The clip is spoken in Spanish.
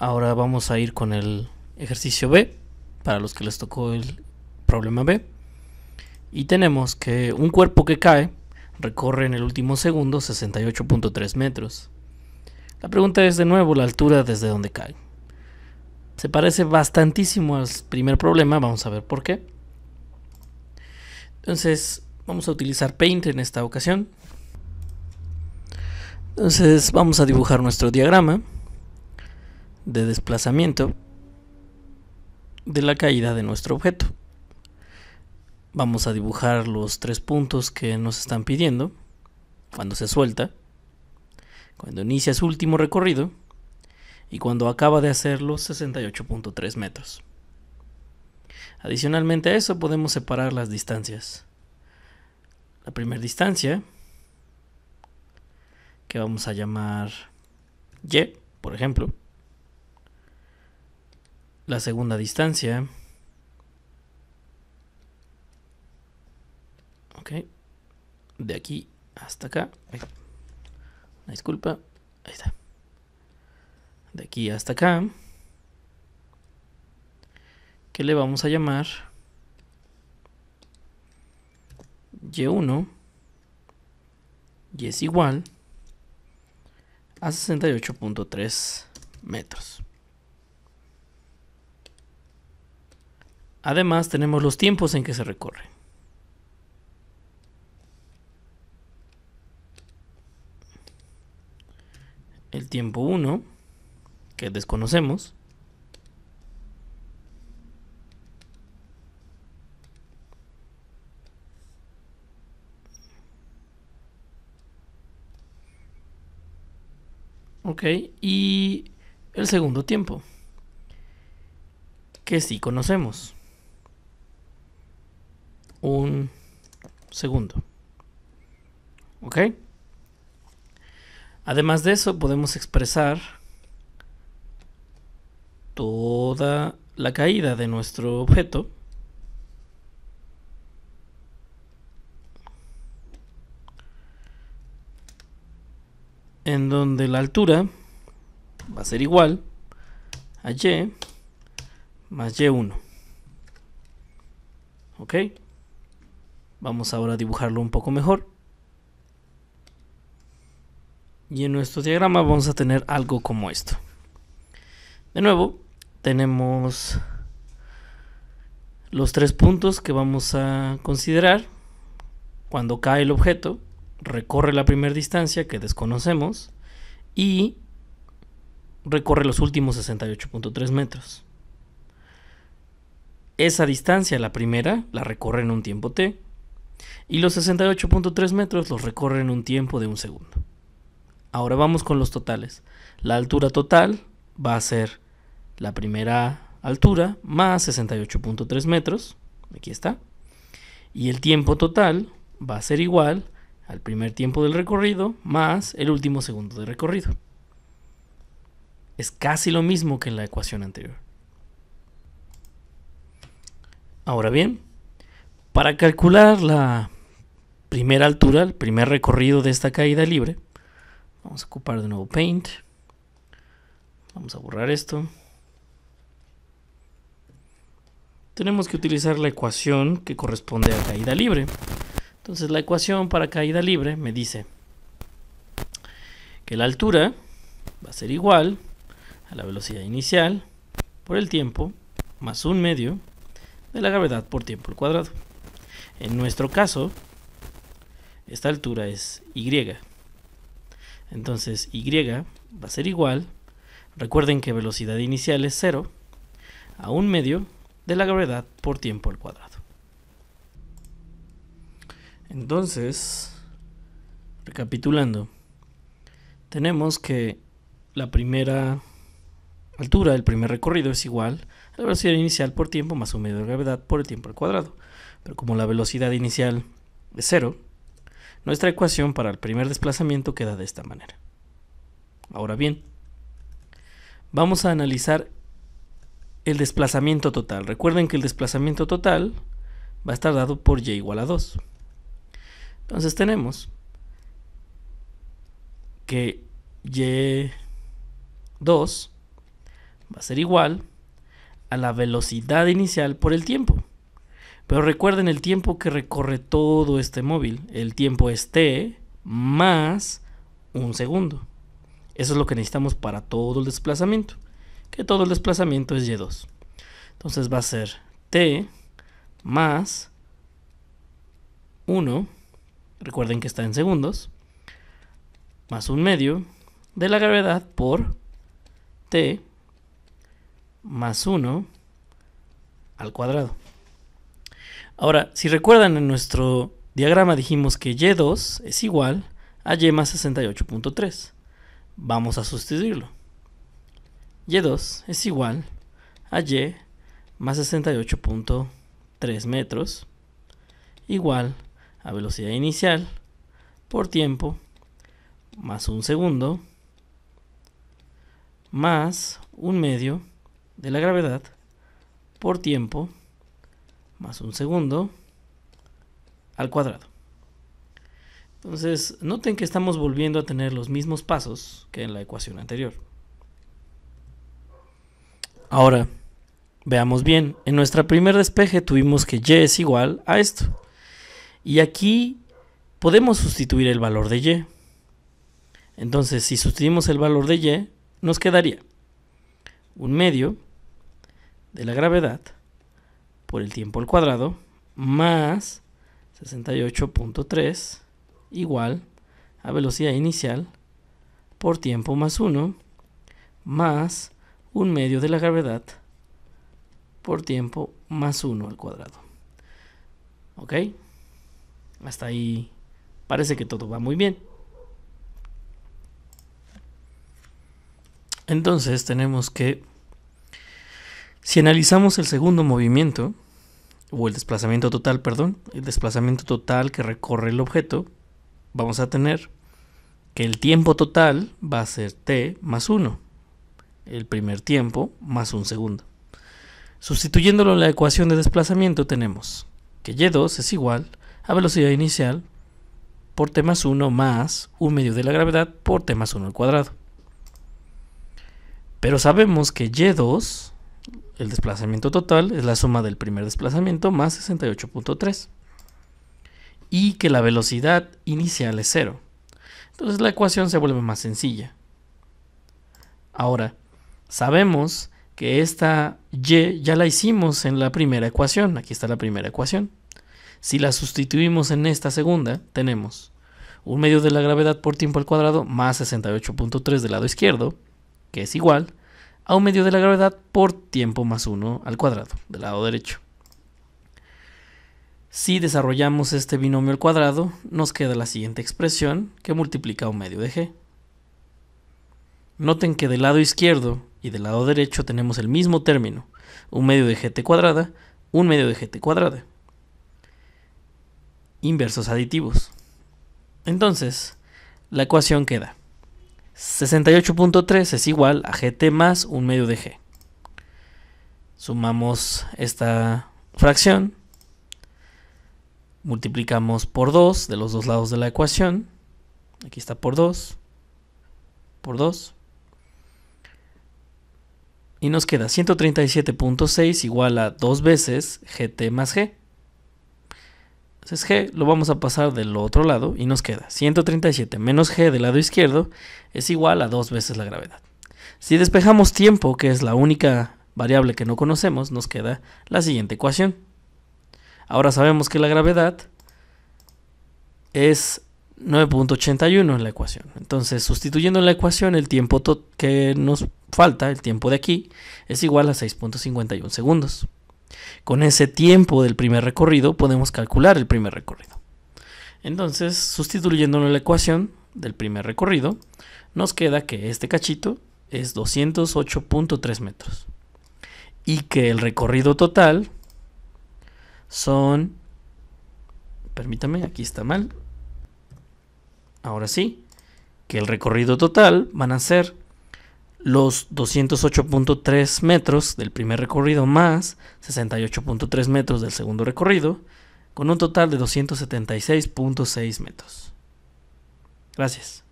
Ahora vamos a ir con el ejercicio B, para los que les tocó el problema B. Y tenemos que un cuerpo que cae recorre en el último segundo 68.3 metros. La pregunta es de nuevo la altura desde donde cae. Se parece bastantísimo al primer problema, vamos a ver por qué. Entonces vamos a utilizar Paint en esta ocasión. Entonces vamos a dibujar nuestro diagrama de desplazamiento de la caída de nuestro objeto. Vamos a dibujar los tres puntos que nos están pidiendo cuando se suelta, cuando inicia su último recorrido y cuando acaba de hacer los 68.3 metros. Adicionalmente a eso podemos separar las distancias. La primera distancia, que vamos a llamar Y, por ejemplo, la segunda distancia. Ok. De aquí hasta acá. Una disculpa. Ahí está. De aquí hasta acá. Que le vamos a llamar Y1 y es igual a 68.3 metros. Además, tenemos los tiempos en que se recorre. El tiempo 1, que desconocemos. Ok, y el segundo tiempo, que sí conocemos un segundo. ¿Ok? Además de eso, podemos expresar toda la caída de nuestro objeto. En donde la altura va a ser igual a y más y1. ¿Ok? Vamos ahora a dibujarlo un poco mejor. Y en nuestro diagrama vamos a tener algo como esto. De nuevo, tenemos los tres puntos que vamos a considerar. Cuando cae el objeto, recorre la primera distancia que desconocemos y recorre los últimos 68.3 metros. Esa distancia, la primera, la recorre en un tiempo t y los 68.3 metros los recorre en un tiempo de un segundo. Ahora vamos con los totales. La altura total va a ser la primera altura más 68.3 metros, aquí está, y el tiempo total va a ser igual al primer tiempo del recorrido más el último segundo de recorrido. Es casi lo mismo que en la ecuación anterior. Ahora bien, para calcular la primera altura, el primer recorrido de esta caída libre, vamos a ocupar de nuevo Paint. Vamos a borrar esto. Tenemos que utilizar la ecuación que corresponde a caída libre. Entonces la ecuación para caída libre me dice que la altura va a ser igual a la velocidad inicial por el tiempo más un medio de la gravedad por tiempo al cuadrado. En nuestro caso, esta altura es Y. Entonces Y va a ser igual, recuerden que velocidad inicial es 0, a un medio de la gravedad por tiempo al cuadrado. Entonces, recapitulando, tenemos que la primera altura del primer recorrido es igual a la velocidad inicial por tiempo más un medio de gravedad por el tiempo al cuadrado. Pero como la velocidad inicial es cero, nuestra ecuación para el primer desplazamiento queda de esta manera. Ahora bien, vamos a analizar el desplazamiento total. Recuerden que el desplazamiento total va a estar dado por y igual a 2. Entonces tenemos que y2 va a ser igual a la velocidad inicial por el tiempo. Pero recuerden el tiempo que recorre todo este móvil. El tiempo es t más un segundo. Eso es lo que necesitamos para todo el desplazamiento. Que todo el desplazamiento es y2. Entonces va a ser t más 1. Recuerden que está en segundos. Más un medio de la gravedad por t más 1 al cuadrado. Ahora, si recuerdan en nuestro diagrama dijimos que y2 es igual a y más 68.3. Vamos a sustituirlo. y2 es igual a y más 68.3 metros igual a velocidad inicial por tiempo más un segundo más un medio de la gravedad por tiempo más un segundo al cuadrado. Entonces, noten que estamos volviendo a tener los mismos pasos que en la ecuación anterior. Ahora, veamos bien. En nuestra primer despeje tuvimos que y es igual a esto. Y aquí podemos sustituir el valor de y. Entonces, si sustituimos el valor de y, nos quedaría un medio de la gravedad por el tiempo al cuadrado más 68.3 igual a velocidad inicial por tiempo más 1 más un medio de la gravedad por tiempo más 1 al cuadrado. ¿Ok? Hasta ahí parece que todo va muy bien. Entonces tenemos que si analizamos el segundo movimiento, o el desplazamiento total, perdón, el desplazamiento total que recorre el objeto, vamos a tener que el tiempo total va a ser t más 1, el primer tiempo más un segundo. Sustituyéndolo en la ecuación de desplazamiento tenemos que y2 es igual a velocidad inicial por t más 1 más un medio de la gravedad por t más 1 al cuadrado. Pero sabemos que y2 el desplazamiento total es la suma del primer desplazamiento más 68.3. Y que la velocidad inicial es cero. Entonces la ecuación se vuelve más sencilla. Ahora, sabemos que esta y ya la hicimos en la primera ecuación. Aquí está la primera ecuación. Si la sustituimos en esta segunda, tenemos un medio de la gravedad por tiempo al cuadrado más 68.3 del lado izquierdo, que es igual a un medio de la gravedad por tiempo más 1 al cuadrado del lado derecho. Si desarrollamos este binomio al cuadrado, nos queda la siguiente expresión que multiplica un medio de g. Noten que del lado izquierdo y del lado derecho tenemos el mismo término, un medio de gt cuadrada, un medio de gt cuadrada. Inversos aditivos. Entonces, la ecuación queda 68.3 es igual a gt más un medio de g. Sumamos esta fracción. Multiplicamos por 2 de los dos lados de la ecuación. Aquí está por 2. Por 2. Y nos queda 137.6 igual a 2 veces gt más g. Entonces g lo vamos a pasar del otro lado y nos queda 137 menos g del lado izquierdo es igual a dos veces la gravedad. Si despejamos tiempo, que es la única variable que no conocemos, nos queda la siguiente ecuación. Ahora sabemos que la gravedad es 9.81 en la ecuación. Entonces, sustituyendo la ecuación, el tiempo que nos falta, el tiempo de aquí, es igual a 6.51 segundos. Con ese tiempo del primer recorrido podemos calcular el primer recorrido. Entonces, sustituyéndolo en la ecuación del primer recorrido, nos queda que este cachito es 208.3 metros y que el recorrido total son, permítame, aquí está mal, ahora sí, que el recorrido total van a ser los 208.3 metros del primer recorrido más 68.3 metros del segundo recorrido, con un total de 276.6 metros. Gracias.